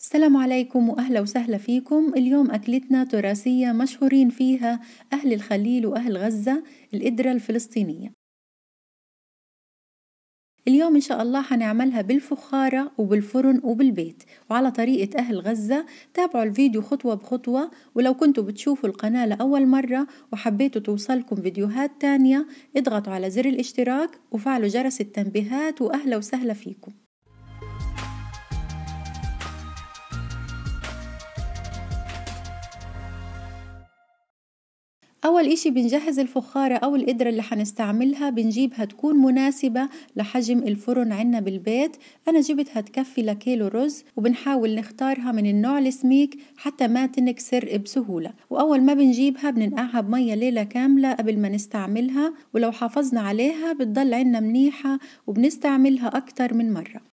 السلام عليكم وأهلا وسهلا فيكم اليوم أكلتنا تراثية مشهورين فيها أهل الخليل وأهل غزة القدرة الفلسطينية اليوم إن شاء الله هنعملها بالفخارة وبالفرن وبالبيت وعلى طريقة أهل غزة تابعوا الفيديو خطوة بخطوة ولو كنتوا بتشوفوا القناة لأول مرة وحبيتوا توصلكم فيديوهات تانية اضغطوا على زر الاشتراك وفعلوا جرس التنبيهات وأهلا وسهلا فيكم أول إشي بنجهز الفخارة أو القدرة اللي حنستعملها بنجيبها تكون مناسبة لحجم الفرن عنا بالبيت أنا جبتها تكفي لكيلو رز وبنحاول نختارها من النوع السميك حتى ما تنكسر بسهولة وأول ما بنجيبها بننقعها بمية ليلة كاملة قبل ما نستعملها ولو حافظنا عليها بتضل عنا منيحة وبنستعملها أكتر من مرة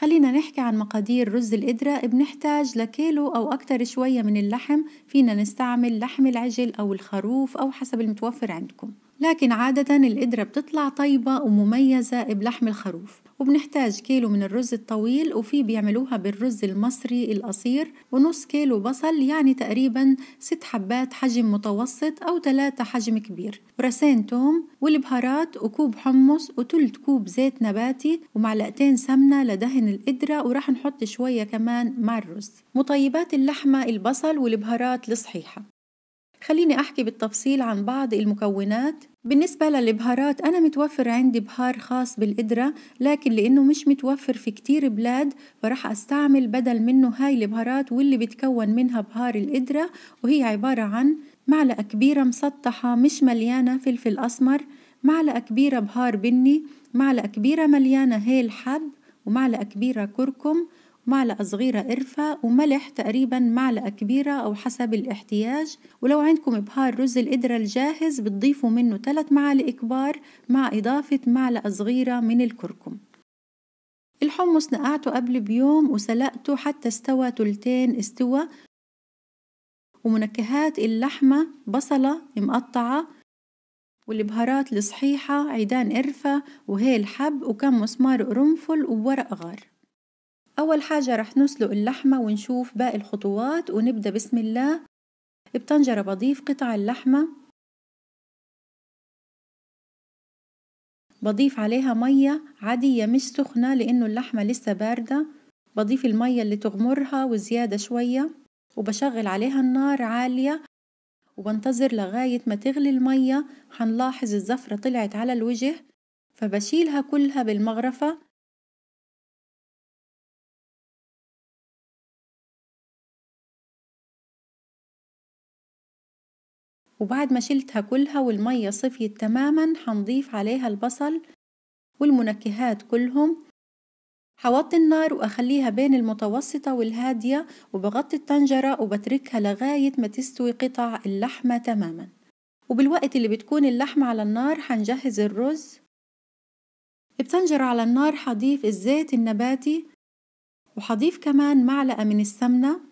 خلينا نحكي عن مقادير رز القدرة بنحتاج لكيلو أو أكتر شوية من اللحم فينا نستعمل لحم العجل أو الخروف أو حسب المتوفر عندكم لكن عادة القدرة بتطلع طيبة ومميزة بلحم الخروف وبنحتاج كيلو من الرز الطويل وفي بيعملوها بالرز المصري القصير ونص كيلو بصل يعني تقريبا ست حبات حجم متوسط أو ثلاثة حجم كبير ورسين توم والبهارات وكوب حمص وتلت كوب زيت نباتي ومعلقتين سمنة لدهن القدرة وراح نحط شوية كمان مع الرز مطيبات اللحمة البصل والبهارات الصحيحة خليني أحكي بالتفصيل عن بعض المكونات بالنسبة للبهارات أنا متوفر عندي بهار خاص بالقدرة لكن لأنه مش متوفر في كتير بلاد فراح أستعمل بدل منه هاي البهارات واللي بتكون منها بهار القدرة وهي عبارة عن معلقة كبيرة مسطحة مش مليانة فلفل أسمر معلقة كبيرة بهار بني معلقة كبيرة مليانة هيل حب ومعلقة كبيرة كركم معلقة صغيرة قرفة وملح تقريبا معلقة كبيرة أو حسب الاحتياج ولو عندكم بهار رز القدرة الجاهز بتضيفوا منه 3 معالق كبار مع إضافة معلقة صغيرة من الكركم الحمص نقعته قبل بيوم وسلقته حتى استوى تلتين استوى ومنكهات اللحمة بصلة مقطعة والبهارات الصحيحة عيدان قرفة وهيل حب وكم مسمار قرنفل وورق غار أول حاجة رح نسلق اللحمة ونشوف باقي الخطوات ونبدأ بسم الله بطنجرة بضيف قطع اللحمة بضيف عليها مية عادية مش سخنة لأنه اللحمة لسه باردة بضيف المية اللي تغمرها وزيادة شوية وبشغل عليها النار عالية وبنتظر لغاية ما تغلي المية هنلاحظ الزفرة طلعت على الوجه فبشيلها كلها بالمغرفة وبعد ما شلتها كلها والمية صفيت تماما هنضيف عليها البصل والمنكهات كلهم حوطي النار وأخليها بين المتوسطة والهادية وبغطي الطنجرة وبتركها لغاية ما تستوي قطع اللحمة تماما وبالوقت اللي بتكون اللحمة على النار هنجهز الرز بطنجرة على النار هضيف الزيت النباتي وهضيف كمان معلقة من السمنة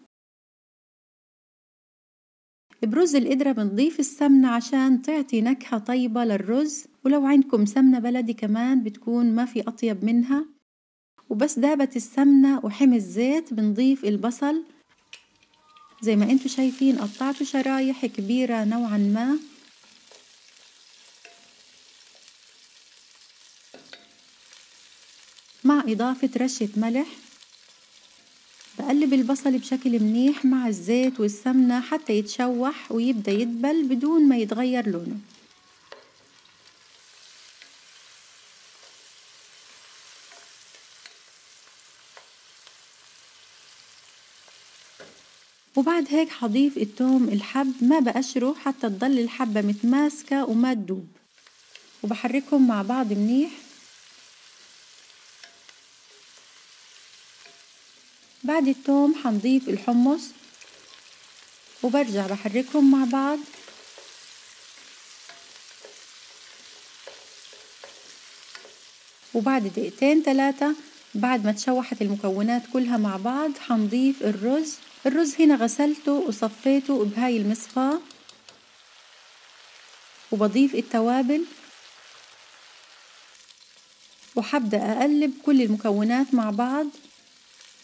برز القدرة بنضيف السمنة عشان تعطي نكهة طيبة للرز ولو عندكم سمنة بلدي كمان بتكون ما في أطيب منها وبس دابت السمنة وحم الزيت بنضيف البصل زي ما انتوا شايفين قطعته شرايح كبيرة نوعا ما مع إضافة رشة ملح بقلب البصل بشكل منيح مع الزيت والسمنة حتى يتشوح ويبدأ يدبل بدون ما يتغير لونه وبعد هيك حضيف التوم الحب ما بقشره حتى تضل الحبة متماسكة وما تدوب وبحركهم مع بعض منيح بعد التوم حنضيف الحمص وبرجع بحركهم مع بعض وبعد دقيقتين ثلاثة بعد ما تشوحت المكونات كلها مع بعض حنضيف الرز الرز هنا غسلته وصفيته بهاي المصفاة وبضيف التوابل وحبدأ أقلب كل المكونات مع بعض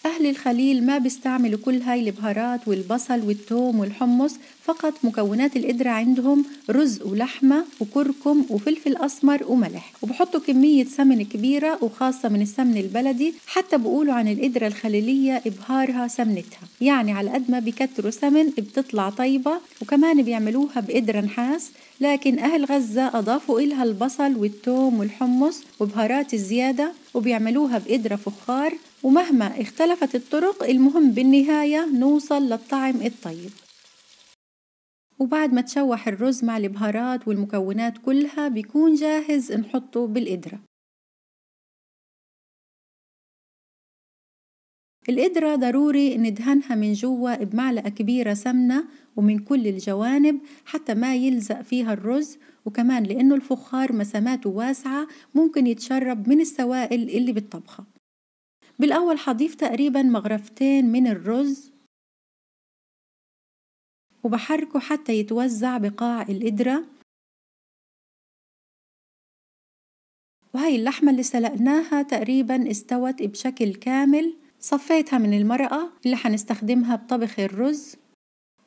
أهل الخليل ما بيستعملوا كل هاي البهارات والبصل والثوم والحمص فقط مكونات القدرة عندهم رز ولحمة وكركم وفلفل أسمر وملح وبحطوا كمية سمن كبيرة وخاصة من السمن البلدي حتى بقولوا عن القدرة الخليلية إبهارها سمنتها يعني على قد ما بكتروا سمن بتطلع طيبة وكمان بيعملوها بقدرة نحاس لكن أهل غزة أضافوا إلها البصل والثوم والحمص وبهارات الزيادة وبيعملوها بقدرة فخار ومهما اختلفت الطرق المهم بالنهاية نوصل للطعم الطيب وبعد ما تشوح الرز مع البهارات والمكونات كلها بيكون جاهز نحطه بالقدرة القدرة ضروري ندهنها من جوا بمعلقة كبيرة سمنة ومن كل الجوانب حتى ما يلزق فيها الرز وكمان لأنه الفخار مساماته واسعة ممكن يتشرب من السوائل اللي بالطبخة بالأول هضيف تقريبا مغرفتين من الرز وبحركه حتى يتوزع بقاع القدرة وهي اللحمة اللي سلقناها تقريبا استوت بشكل كامل صفيتها من المرقة اللي هنستخدمها بطبخ الرز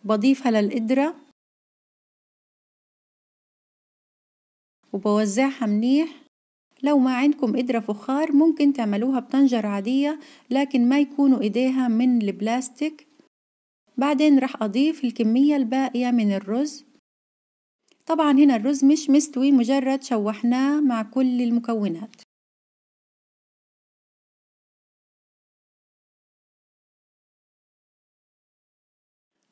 بضيفها للقدرة وبوزعها منيح لو ما عندكم قدرة فخار ممكن تعملوها بطنجرة عادية لكن ما يكونوا إيديها من البلاستيك بعدين راح أضيف الكمية الباقية من الرز طبعا هنا الرز مش مستوي مجرد شوحناه مع كل المكونات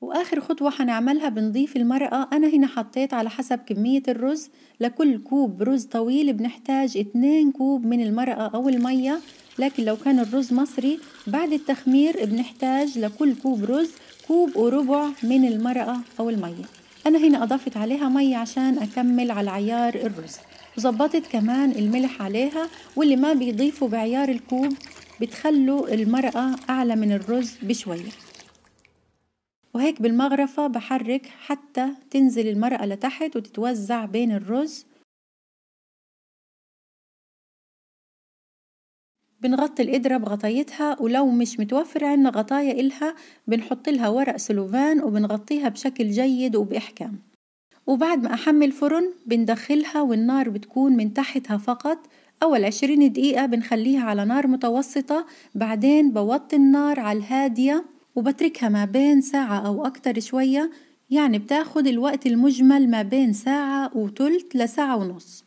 واخر خطوه هنعملها بنضيف المرقه انا هنا حطيت على حسب كميه الرز لكل كوب رز طويل بنحتاج 2 كوب من المرقه او الميه لكن لو كان الرز مصري بعد التخمير بنحتاج لكل كوب رز كوب وربع من المرقه او الميه انا هنا اضفت عليها ميه عشان اكمل على عيار الرز وظبطت كمان الملح عليها واللي ما بيضيفوا بعيار الكوب بتخلوا المرقه اعلى من الرز بشويه وهيك بالمغرفة بحرك حتى تنزل المرأة لتحت وتتوزع بين الرز بنغطي القدرة بغطايتها ولو مش متوفر عنا غطايا إلها بنحط لها ورق سلوفان وبنغطيها بشكل جيد وبإحكام وبعد ما أحمل الفرن بندخلها والنار بتكون من تحتها فقط أول عشرين دقيقة بنخليها على نار متوسطة بعدين بوطي النار على الهادية وبتركها ما بين ساعة أو أكتر شوية يعني بتاخد الوقت المجمل ما بين ساعة وتلت لساعة ونص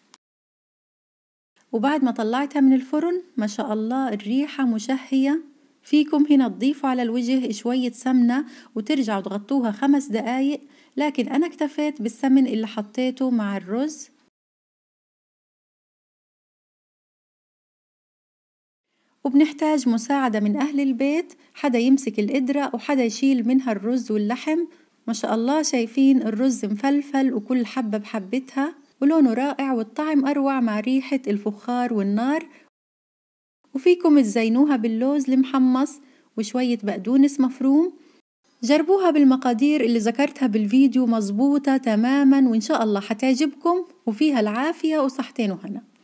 وبعد ما طلعتها من الفرن ما شاء الله الريحة مشهية فيكم هنا تضيفوا على الوجه شوية سمنة وترجعوا تغطوها خمس دقايق لكن أنا اكتفيت بالسمن اللي حطيته مع الرز وبنحتاج مساعدة من أهل البيت حدا يمسك القدرة وحدا يشيل منها الرز واللحم ما شاء الله شايفين الرز مفلفل وكل حبة بحبتها ولونه رائع والطعم أروع مع ريحة الفخار والنار وفيكم تزينوها باللوز المحمص وشوية بقدونس مفروم جربوها بالمقادير اللي ذكرتها بالفيديو مظبوطة تماما وإن شاء الله حتعجبكم وفيها العافية وصحتين وهنا